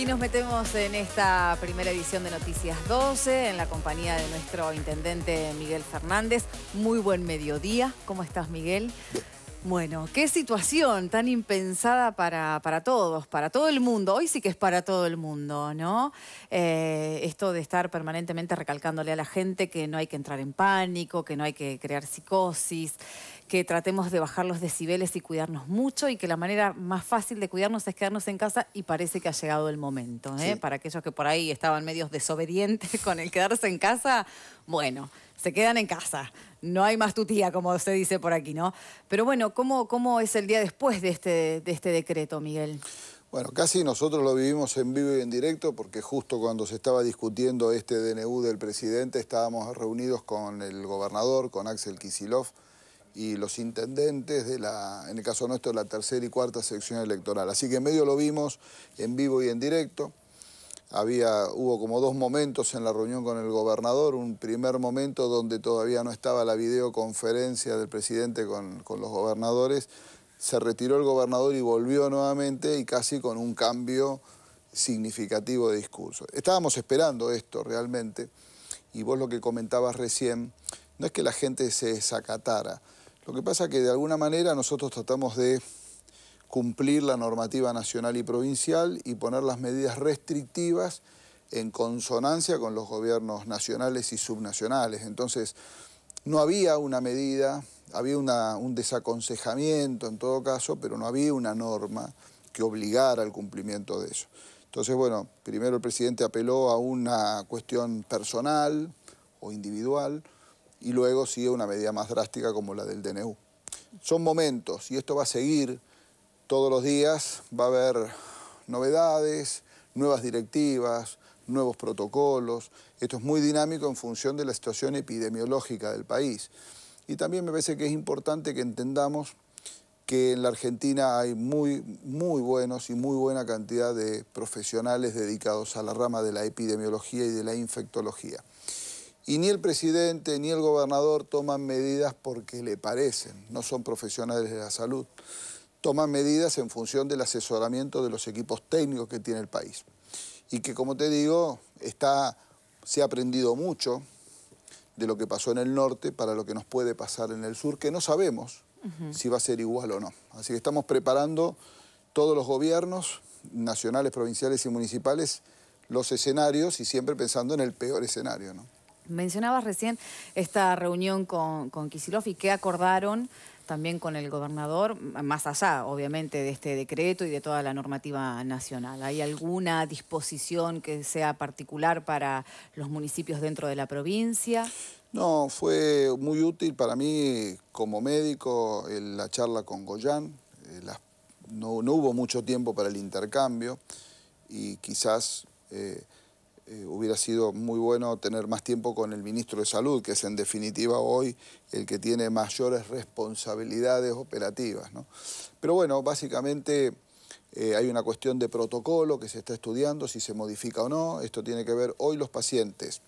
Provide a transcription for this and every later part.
Y nos metemos en esta primera edición de Noticias 12, en la compañía de nuestro intendente Miguel Fernández. Muy buen mediodía. ¿Cómo estás, Miguel? Bueno, qué situación tan impensada para, para, todos, para todo el mundo. Hoy sí que es para todo el mundo, ¿no? Eh, esto de estar permanentemente recalcándole a la gente que no hay que entrar en pánico, que no hay que crear psicosis, que tratemos de bajar los decibeles y cuidarnos mucho y que la manera más fácil de cuidarnos es quedarnos en casa y parece que ha llegado el momento. ¿eh? Para aquellos que por ahí estaban medios desobedientes con el quedarse en casa, bueno, se quedan en casa. No hay más tutía, como se dice por aquí, ¿no? Pero bueno, ¿cómo, cómo es el día después de este, de este decreto, Miguel? Bueno, casi nosotros lo vivimos en vivo y en directo porque justo cuando se estaba discutiendo este DNU del presidente estábamos reunidos con el gobernador, con Axel Kisilov, y los intendentes de la, en el caso nuestro, la tercera y cuarta sección electoral. Así que en medio lo vimos en vivo y en directo. Había, hubo como dos momentos en la reunión con el gobernador, un primer momento donde todavía no estaba la videoconferencia del presidente con, con los gobernadores, se retiró el gobernador y volvió nuevamente y casi con un cambio significativo de discurso. Estábamos esperando esto realmente y vos lo que comentabas recién, no es que la gente se desacatara, lo que pasa es que de alguna manera nosotros tratamos de cumplir la normativa nacional y provincial y poner las medidas restrictivas en consonancia con los gobiernos nacionales y subnacionales. Entonces, no había una medida, había un desaconsejamiento en todo caso, pero no había una norma que obligara al cumplimiento de eso. Entonces, bueno, primero el presidente apeló a una cuestión personal o individual, y luego sigue una medida más drástica como la del DNU. Son momentos y esto va a seguir todos los días, va a haber novedades, nuevas directivas, nuevos protocolos. Esto es muy dinámico en función de la situación epidemiológica del país. Y también me parece que es importante que entendamos que en la Argentina hay muy, muy buenos y muy buena cantidad de profesionales dedicados a la rama de la epidemiología y de la infectología. Y ni el presidente ni el gobernador toman medidas porque le parecen, no son profesionales de la salud. Toman medidas en función del asesoramiento de los equipos técnicos que tiene el país. Y que, como te digo, está, se ha aprendido mucho de lo que pasó en el norte para lo que nos puede pasar en el sur, que no sabemos si va a ser igual o no. Así que estamos preparando todos los gobiernos, nacionales, provinciales y municipales, los escenarios y siempre pensando en el peor escenario. ¿no? Mencionabas recién esta reunión con, con y qué acordaron también con el gobernador, más allá, obviamente, de este decreto y de toda la normativa nacional. ¿Hay alguna disposición que sea particular para los municipios dentro de la provincia? No, fue muy útil para mí como médico la charla con Goyán. Eh, no, hubo mucho tiempo para el intercambio y quizás... Eh, eh, hubiera sido muy bueno tener más tiempo con el ministro de Salud, que es en definitiva hoy el que tiene mayores responsabilidades operativas. Pero bueno, básicamente eh, hay una cuestión de protocolo que se está estudiando, si se modifica o no. Esto tiene que ver hoy los pacientes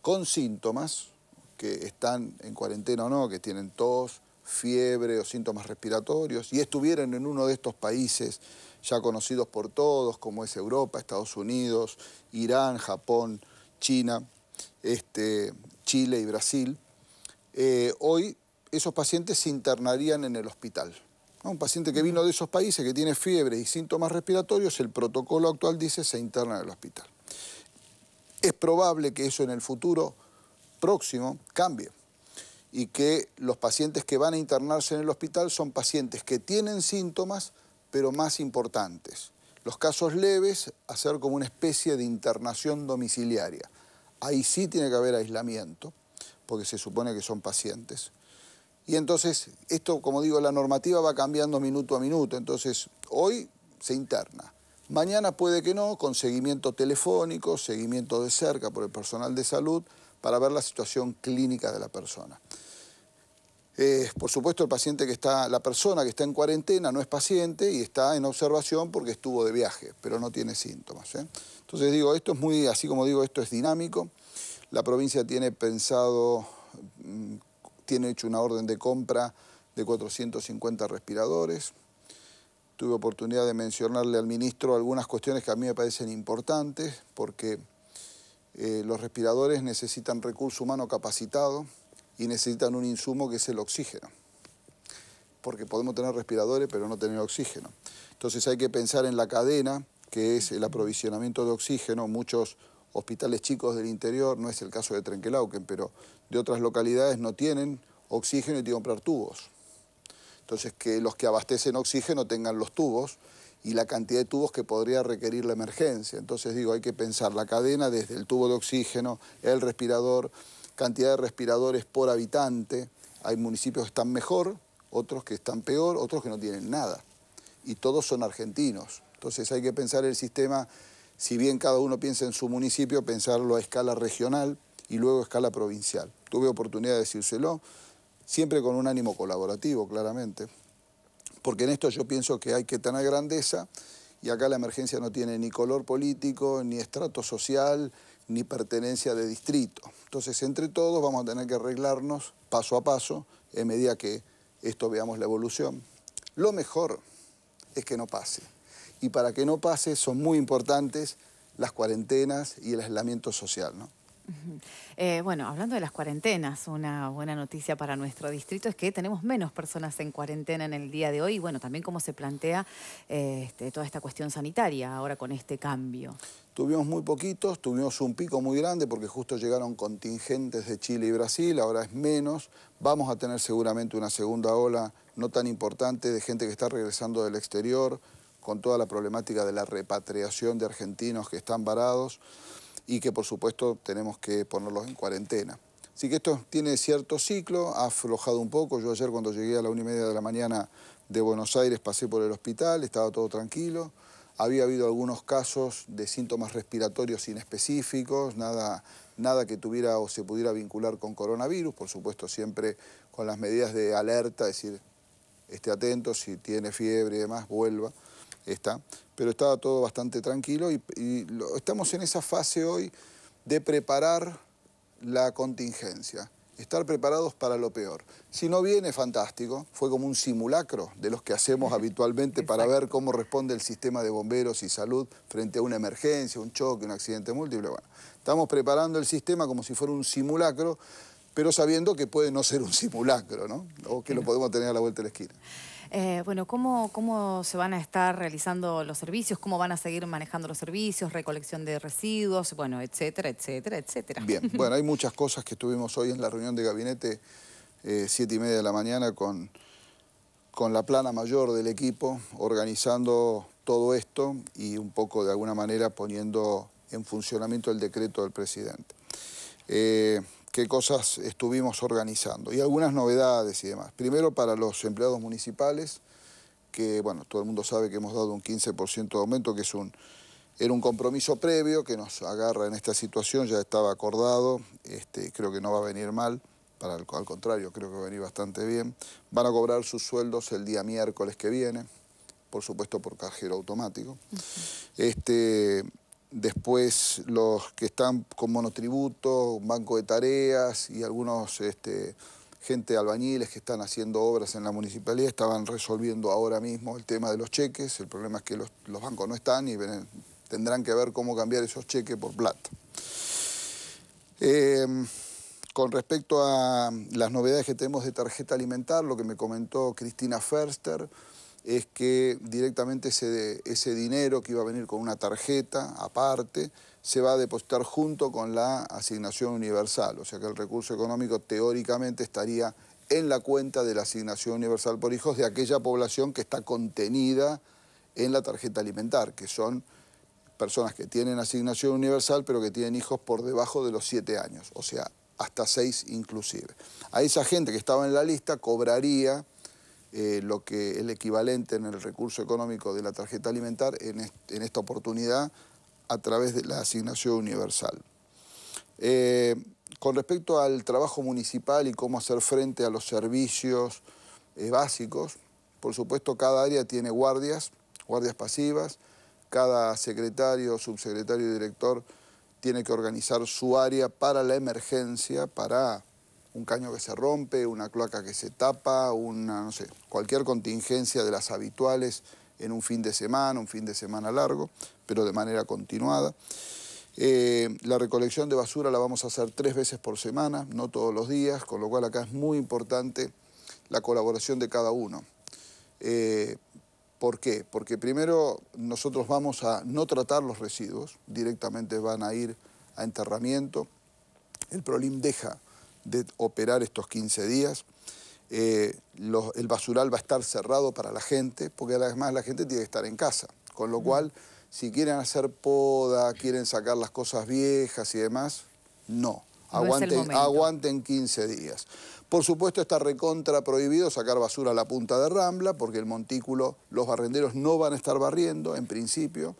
con síntomas, que están en cuarentena o no, que tienen tos, fiebre o síntomas respiratorios y estuvieran en uno de estos países ya conocidos por todos, como es Europa, Estados Unidos, Irán, Japón, China, este, Chile y Brasil, eh, hoy esos pacientes se internarían en el hospital. Un paciente que vino de esos países, que tiene fiebre y síntomas respiratorios, el protocolo actual dice se interna en el hospital. Es probable que eso en el futuro próximo cambie y que los pacientes que van a internarse en el hospital son pacientes que tienen síntomas, pero más importantes. Los casos leves, hacer como una especie de internación domiciliaria. Ahí sí tiene que haber aislamiento, porque se supone que son pacientes. Y entonces, esto, como digo, la normativa va cambiando minuto a minuto. Entonces, hoy se interna. Mañana puede que no, con seguimiento telefónico, seguimiento de cerca por el personal de salud, para ver la situación clínica de la persona. por supuesto, el paciente que está, la persona que está en cuarentena no es paciente y está en observación porque estuvo de viaje, pero no tiene síntomas. ¿eh? Entonces digo, esto es muy, así como digo, esto es dinámico. La provincia tiene pensado, mm, tiene hecho una orden de compra de 450 respiradores. Tuve oportunidad de mencionarle al ministro algunas cuestiones que a mí me parecen importantes porque eh, los respiradores necesitan recurso humano capacitado y necesitan un insumo que es el oxígeno. Porque podemos tener respiradores pero no tener oxígeno. Entonces hay que pensar en la cadena, que es el aprovisionamiento de oxígeno. Muchos hospitales chicos del interior, no es el caso de Trenquelauquen, pero de otras localidades no tienen oxígeno y tienen que comprar tubos. Entonces que los que abastecen oxígeno tengan los tubos y la cantidad de tubos que podría requerir la emergencia. Entonces digo, hay que pensar la cadena desde el tubo de oxígeno, el respirador, cantidad de respiradores por habitante. Hay municipios que están mejor, otros que están peor, otros que no tienen nada. Y todos son argentinos. Entonces hay que pensar el sistema, si bien cada uno piensa en su municipio, pensarlo a escala regional y luego a escala provincial. Tuve oportunidad de decírselo, siempre con un ánimo colaborativo, claramente porque en esto yo pienso que hay que tener grandeza y acá la emergencia no tiene ni color político, ni estrato social, ni pertenencia de distrito. Entonces, entre todos vamos a tener que arreglarnos paso a paso en medida que esto veamos la evolución. Lo mejor es que no pase. Y para que no pase son muy importantes las cuarentenas y el aislamiento social. ¿no? Eh, bueno, hablando de las cuarentenas, una buena noticia para nuestro distrito es que tenemos menos personas en cuarentena en el día de hoy y bueno, también cómo se plantea eh, este, toda esta cuestión sanitaria ahora con este cambio. Tuvimos muy poquitos, tuvimos un pico muy grande porque justo llegaron contingentes de Chile y Brasil, ahora es menos. Vamos a tener seguramente una segunda ola no tan importante de gente que está regresando del exterior con toda la problemática de la repatriación de argentinos que están varados y que por supuesto tenemos que ponerlos en cuarentena. Así que esto tiene cierto ciclo, ha aflojado un poco. Yo ayer cuando llegué a la una y media de la mañana de Buenos Aires pasé por el hospital, estaba todo tranquilo. Había habido algunos casos de síntomas respiratorios inespecíficos, nada, nada que tuviera o se pudiera vincular con coronavirus, por supuesto siempre con las medidas de alerta, es decir, esté atento, si tiene fiebre y demás, vuelva, está pero estaba todo bastante tranquilo y, estamos en esa fase hoy de preparar la contingencia, estar preparados para lo peor. Si no viene, fantástico, fue como un simulacro de los que hacemos habitualmente para ver cómo responde el sistema de bomberos y salud frente a una emergencia, un choque, un accidente múltiple. Bueno, estamos preparando el sistema como si fuera un simulacro, pero sabiendo que puede no ser un simulacro, ¿no? O que lo podemos tener a la vuelta de la esquina. Eh, bueno, ¿cómo, ¿cómo se van a estar realizando los servicios? ¿Cómo van a seguir manejando los servicios? ¿Recolección de residuos? Bueno, etcétera, etcétera, etcétera. Bien, bueno, hay muchas cosas que estuvimos hoy en la reunión de gabinete, eh, siete y media de la mañana, con, con la plana mayor del equipo, organizando todo esto y un poco de alguna manera poniendo en funcionamiento el decreto del presidente. Eh, qué cosas estuvimos organizando y algunas novedades y demás. Primero para los empleados municipales, que bueno, todo el mundo sabe que hemos dado un 15% de aumento, que es un, era un compromiso previo que nos agarra en esta situación, ya estaba acordado, este, creo que no va a venir mal, para al contrario, creo que va a venir bastante bien. Van a cobrar sus sueldos el día miércoles que viene, por supuesto por cajero automático. este, Después los que están con monotributo, banco de tareas y algunos este, gente albañiles que están haciendo obras en la municipalidad estaban resolviendo ahora mismo el tema de los cheques. El problema es que los, bancos no están y tendrán que ver cómo cambiar esos cheques por plata. Eh, con respecto a las novedades que tenemos de tarjeta alimentar, lo que me comentó Cristina Ferster, es que directamente ese, ese dinero que iba a venir con una tarjeta aparte se va a depositar junto con la asignación universal, o sea que el recurso económico teóricamente estaría en la cuenta de la asignación universal por hijos de aquella población que está contenida en la tarjeta alimentar, que son personas que tienen asignación universal pero que tienen hijos por debajo de los 7 años, o sea, hasta 6 inclusive. A esa gente que estaba en la lista cobraría eh, lo que el equivalente en el recurso económico de la tarjeta alimentar en, esta oportunidad a través de la asignación universal. Eh, con respecto al trabajo municipal y cómo hacer frente a los servicios eh, básicos, por supuesto cada área tiene guardias, guardias pasivas, cada secretario, subsecretario y director tiene que organizar su área para la emergencia, para un caño que se rompe, una cloaca que se tapa, una, no sé, cualquier contingencia de las habituales en un fin de semana, un fin de semana largo, pero de manera continuada. Eh, la recolección de basura la vamos a hacer tres veces por semana, no todos los días, con lo cual acá es muy importante la colaboración de cada uno. Eh, ¿Por qué? Porque primero nosotros vamos a no tratar los residuos, directamente van a ir a enterramiento. El PROLIM deja de operar estos 15 días. Eh, el basural va a estar cerrado para la gente, porque además la gente tiene que estar en casa. Con lo cual, si quieren hacer poda, quieren sacar las cosas viejas y demás, no. aguanten, aguanten 15 días. Por supuesto está recontra prohibido sacar basura a la punta de Rambla, porque el montículo, los barrenderos no van a estar barriendo en principio.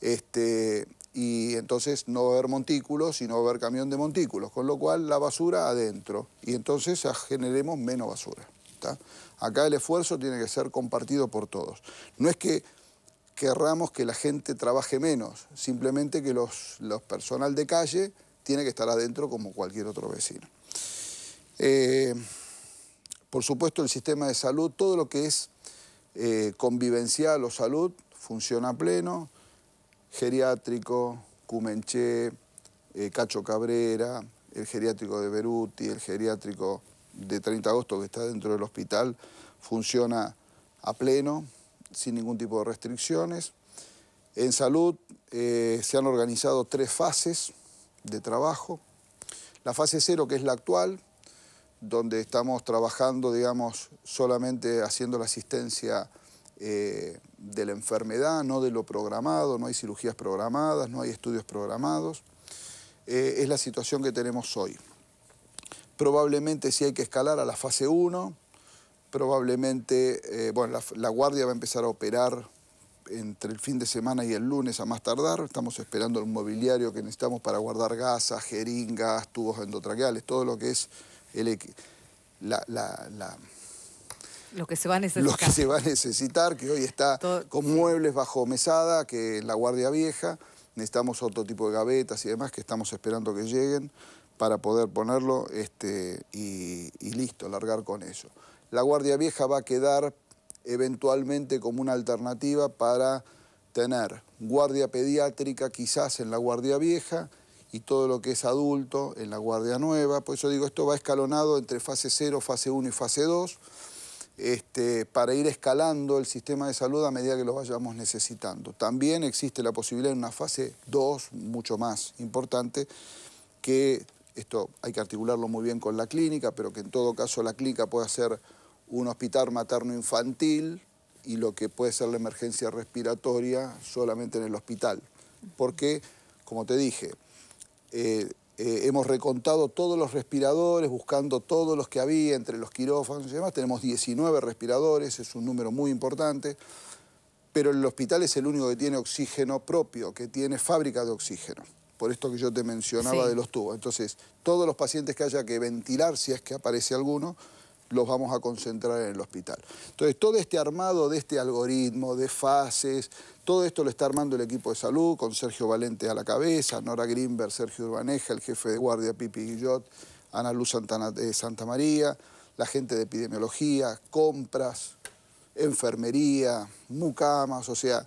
Este, y entonces no va a haber montículos y no va a haber camión de montículos, con lo cual la basura adentro y entonces generemos menos basura. Acá el esfuerzo tiene que ser compartido por todos. No es que querramos que la gente trabaje menos, simplemente que los, personal de calle tiene que estar adentro como cualquier otro vecino. Eh, por supuesto, el sistema de salud, todo lo que es eh, convivencial o salud, funciona pleno geriátrico, Cumenché, eh, Cacho Cabrera, el geriátrico de Beruti, el geriátrico de 30 agosto que está dentro del hospital, funciona a pleno, sin ningún tipo de restricciones. En salud eh, se han organizado tres fases de trabajo. La fase cero, que es la actual, donde estamos trabajando, digamos, solamente haciendo la asistencia eh, de la enfermedad, no de lo programado, no hay cirugías programadas, no hay estudios programados. Eh, es la situación que tenemos hoy. Probablemente si hay que escalar a la fase 1, probablemente, eh, bueno, la, guardia va a empezar a operar entre el fin de semana y el lunes a más tardar. Estamos esperando el mobiliario que necesitamos para guardar gasas, jeringas, tubos endotraqueales, todo lo que es el, la, lo que se va a necesitar. Lo que se va a necesitar, que hoy está con muebles bajo mesada, que es la Guardia Vieja. Necesitamos otro tipo de gavetas y demás que estamos esperando que lleguen para poder ponerlo este, y, y listo, largar con eso. La Guardia Vieja va a quedar eventualmente como una alternativa para tener guardia pediátrica quizás en la guardia vieja y todo lo que es adulto en la guardia nueva. Por eso digo, esto va escalonado entre fase 0, fase 1 y fase 2. Este, para ir escalando el sistema de salud a medida que lo vayamos necesitando. También existe la posibilidad en una fase 2, mucho más importante, que esto hay que articularlo muy bien con la clínica, pero que en todo caso la clínica pueda ser un hospital materno-infantil y lo que puede ser la emergencia respiratoria solamente en el hospital. Porque, como te dije, eh, eh, hemos recontado todos los respiradores, buscando todos los que había entre los quirófanos y demás. Tenemos 19 respiradores, es un número muy importante. Pero el hospital es el único que tiene oxígeno propio, que tiene fábrica de oxígeno. Por esto que yo te mencionaba de los tubos. Entonces, todos los pacientes que haya que ventilar, si es que aparece alguno, los vamos a concentrar en el hospital. Entonces, todo este armado de este algoritmo, de fases, todo esto lo está armando el equipo de salud, con Sergio Valente a la cabeza, Nora Grimberg, Sergio Urbaneja, el jefe de guardia Pipi Guillot, Ana Luz Santana, de eh, Santa María, la gente de epidemiología, compras, enfermería, mucamas, o sea,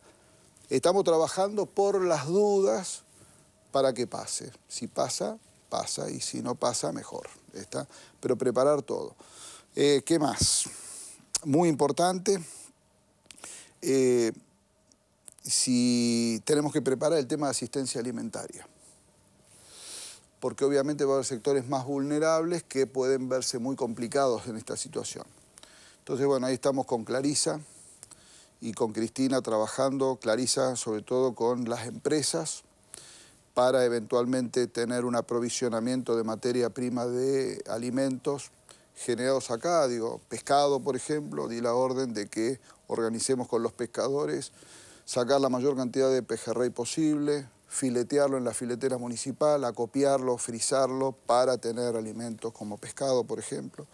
estamos trabajando por las dudas para que pase. Si pasa, pasa, y si no pasa, mejor. ¿está? Pero preparar todo. Eh, ¿Qué más? Muy importante. Eh, si tenemos que preparar el tema de asistencia alimentaria. Porque obviamente va a haber sectores más vulnerables que pueden verse muy complicados en esta situación. Entonces, bueno, ahí estamos con Clarisa y con Cristina trabajando, Clarisa sobre todo con las empresas, para eventualmente tener un aprovisionamiento de materia prima de alimentos generados acá, digo, pescado, por ejemplo, di la orden de que organicemos con los pescadores, sacar la mayor cantidad de pejerrey posible, filetearlo en la filetera municipal, acopiarlo, frizarlo para tener alimentos como pescado, por ejemplo.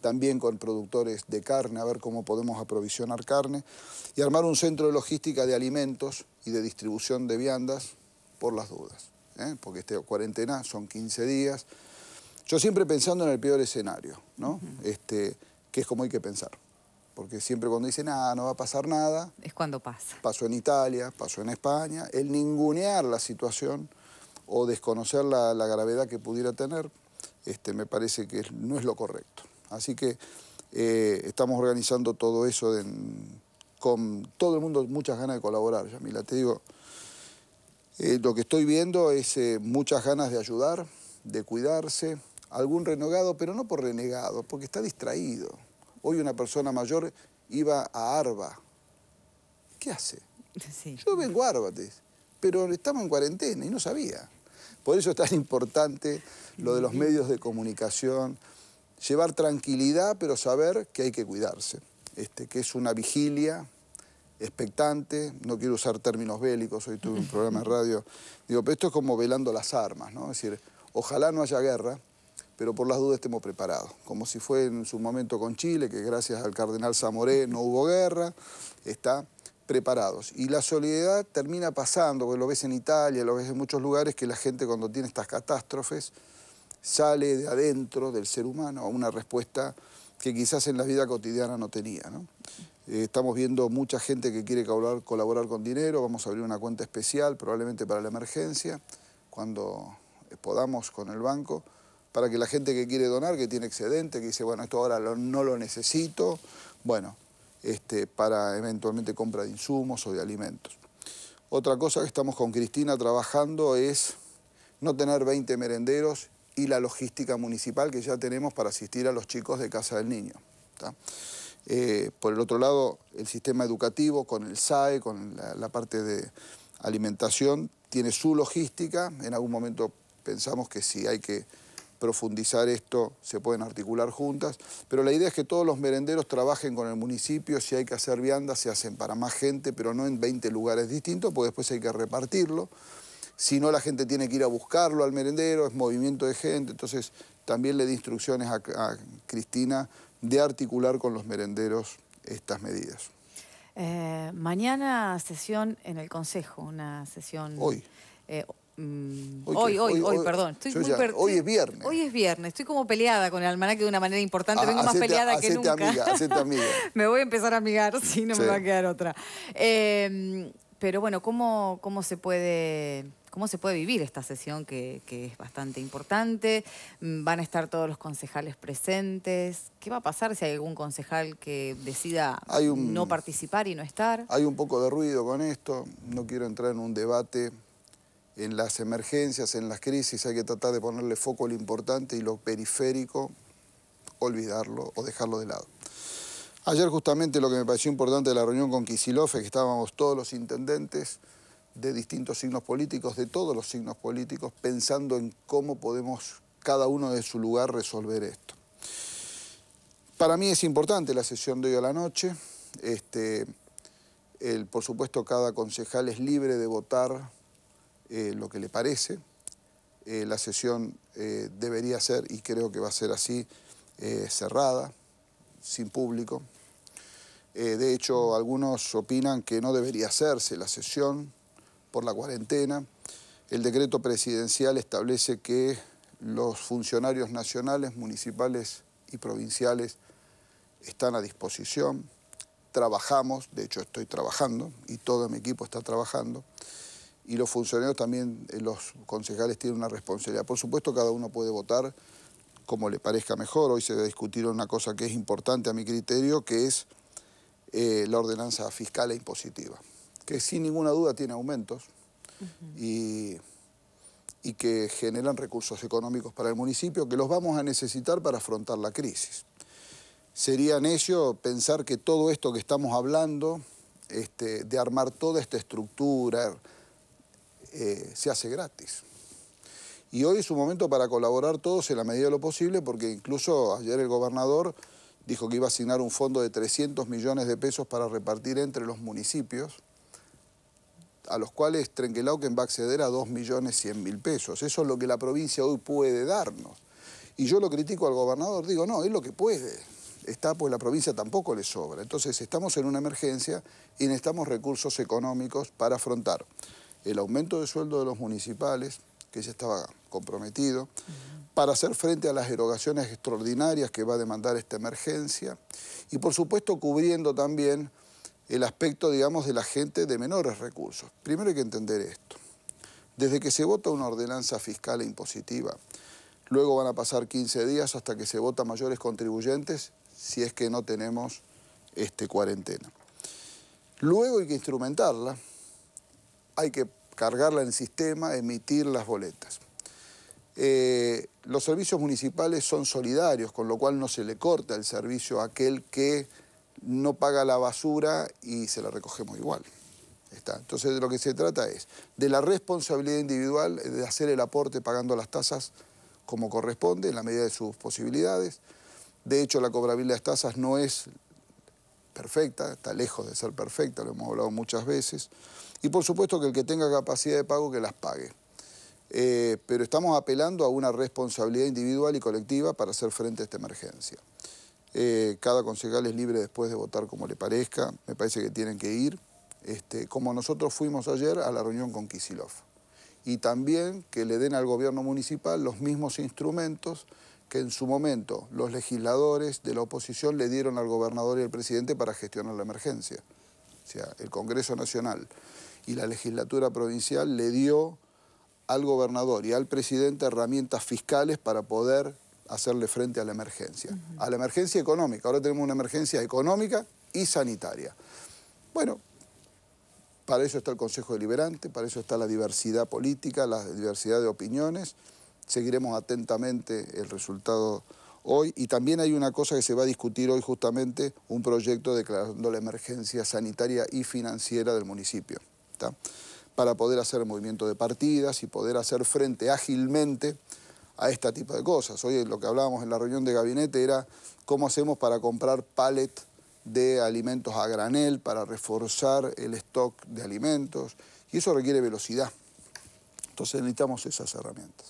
También con productores de carne, a ver cómo podemos aprovisionar carne. Y armar un centro de logística de alimentos y de distribución de viandas por las dudas. ¿eh? Porque esta cuarentena son 15 días. Yo siempre pensando en el peor escenario, ¿no? este, que es como hay que pensar. Porque siempre cuando dicen, ah, no va a pasar nada... Es cuando pasa. Pasó en Italia, pasó en España. El ningunear la situación o desconocer la, gravedad que pudiera tener, este, me parece que no es lo correcto. Así que eh, estamos organizando todo eso con todo el mundo, muchas ganas de colaborar. Yamila, te digo, eh, lo que estoy viendo es eh, muchas ganas de ayudar, de cuidarse, algún renegado, pero no por renegado, porque está distraído. Hoy una persona mayor iba a Arba. ¿Qué hace? Yo vengo a Arba, pero estamos en cuarentena y no sabía. Por eso es tan importante lo de los medios de comunicación, llevar tranquilidad, pero saber que hay que cuidarse, este, que es una vigilia expectante, no quiero usar términos bélicos, hoy tuve un programa de radio, digo, esto es como velando las armas, ¿no? Es decir, ojalá no haya guerra, pero por las dudas estemos preparados. Como si fue en su momento con Chile, que gracias al cardenal Zamoré no hubo guerra, está preparados. Y la solidaridad termina pasando, porque lo ves en Italia, lo ves en muchos lugares, que la gente cuando tiene estas catástrofes sale de adentro del ser humano a una respuesta que quizás en la vida cotidiana no tenía. Eh, estamos viendo mucha gente que quiere colaborar con dinero, vamos a abrir una cuenta especial, probablemente para la emergencia, cuando podamos con el banco para que la gente que quiere donar, que tiene excedente, que dice, bueno, esto ahora no lo necesito, bueno, este, para eventualmente compra de insumos o de alimentos. Otra cosa que estamos con Cristina trabajando es no tener 20 merenderos y la logística municipal que ya tenemos para asistir a los chicos de Casa del Niño. Eh, por el otro lado, el sistema educativo con el SAE, con la, la parte de alimentación, tiene su logística. En algún momento pensamos que si hay que profundizar esto, se pueden articular juntas, pero la idea es que todos los merenderos trabajen con el municipio, si hay que hacer viandas se hacen para más gente, pero no en 20 lugares distintos, porque después hay que repartirlo, si no la gente tiene que ir a buscarlo al merendero, es movimiento de gente, entonces también le di instrucciones a, Cristina de articular con los merenderos estas medidas. Eh, mañana sesión en el Consejo, una sesión... Hoy. Eh, Mm, hoy, hoy, hoy, perdón. hoy es viernes. Hoy es viernes. Estoy como peleada con el almanaque de una manera importante. Vengo más peleada que nunca. me voy a empezar a amigar, si no me va a quedar otra. Em, pero bueno, ¿cómo, cómo se puede... ¿Cómo se puede vivir esta sesión que, es bastante importante? Mm, ¿Van a estar todos los concejales presentes? ¿Qué va a pasar si hay algún concejal que decida no participar y no estar? Hay un poco de ruido con esto, no quiero entrar en un debate en las emergencias, en las crisis, hay que tratar de ponerle foco a lo importante y lo periférico, olvidarlo o dejarlo de lado. Ayer justamente lo que me pareció importante de la reunión con Kisilov es que estábamos todos los intendentes de distintos signos políticos, de todos los signos políticos, pensando en cómo podemos cada uno de su lugar resolver esto. Para mí es importante la sesión de hoy a la noche. Este, por supuesto, cada concejal es libre de votar eh, lo que le parece. Eh, la sesión eh, debería ser, y creo que va a ser así, cerrada, sin público. de hecho, algunos opinan que no debería hacerse la sesión por la cuarentena. El decreto presidencial establece que los funcionarios nacionales, municipales y provinciales están a disposición. Trabajamos, de hecho estoy trabajando y todo mi equipo está trabajando y los funcionarios también, eh, los concejales tienen una responsabilidad. Por supuesto, cada uno puede votar como le parezca mejor. Hoy se va a discutir una cosa que es importante a mi criterio, que es eh, la ordenanza fiscal e impositiva, que sin ninguna duda tiene aumentos y, que generan recursos económicos para el municipio que los vamos a necesitar para afrontar la crisis. Sería necio pensar que todo esto que estamos hablando, este, de armar toda esta estructura, eh, se hace gratis. Y hoy es un momento para colaborar todos en la medida de lo posible, porque incluso ayer el gobernador dijo que iba a asignar un fondo de 300 millones de pesos para repartir entre los municipios, a los cuales Trenquelauquen va a acceder a 2 millones 100 mil pesos. Eso es lo que la provincia hoy puede darnos. Y yo lo critico al gobernador, digo, no, es lo que puede. Está, pues la provincia tampoco le sobra. Entonces estamos en una emergencia y necesitamos recursos económicos para afrontar el aumento de sueldo de los municipales, que ya estaba comprometido, para hacer frente a las erogaciones extraordinarias que va a demandar esta emergencia y por supuesto cubriendo también el aspecto, digamos, de la gente de menores recursos. Primero hay que entender esto. Desde que se vota una ordenanza fiscal e impositiva, luego van a pasar 15 días hasta que se vota mayores contribuyentes si es que no tenemos este, cuarentena. Luego hay que instrumentarla, hay que cargarla en el sistema, emitir las boletas. Eh, los servicios municipales son solidarios, con lo cual no se le corta el servicio a aquel que no paga la basura y se la recogemos igual. Está. Entonces de lo que se trata es de la responsabilidad individual, de hacer el aporte pagando las tasas como corresponde, en la medida de sus posibilidades. De hecho, la cobrabilidad de las tasas no es perfecta, está lejos de ser perfecta, lo hemos hablado muchas veces. Y por supuesto que el que tenga capacidad de pago que las pague. Eh, pero estamos apelando a una responsabilidad individual y colectiva para hacer frente a esta emergencia. Eh, cada concejal es libre después de votar como le parezca, me parece que tienen que ir, este, como nosotros fuimos ayer a la reunión con Kisilov. Y también que le den al gobierno municipal los mismos instrumentos que en su momento los legisladores de la oposición le dieron al gobernador y al presidente para gestionar la emergencia. O sea, el Congreso Nacional y la legislatura provincial le dio al gobernador y al presidente herramientas fiscales para poder hacerle frente a la emergencia. A la emergencia económica. Ahora tenemos una emergencia económica y sanitaria. Bueno, para eso está el Consejo Deliberante, para eso está la diversidad política, la diversidad de opiniones. Seguiremos atentamente el resultado hoy. Y también hay una cosa que se va a discutir hoy justamente, un proyecto declarando la emergencia sanitaria y financiera del municipio para poder hacer movimiento de partidas y poder hacer frente ágilmente a este tipo de cosas. Hoy lo que hablábamos en la reunión de gabinete era cómo hacemos para comprar pallet de alimentos a granel, para reforzar el stock de alimentos, y eso requiere velocidad. Entonces necesitamos esas herramientas.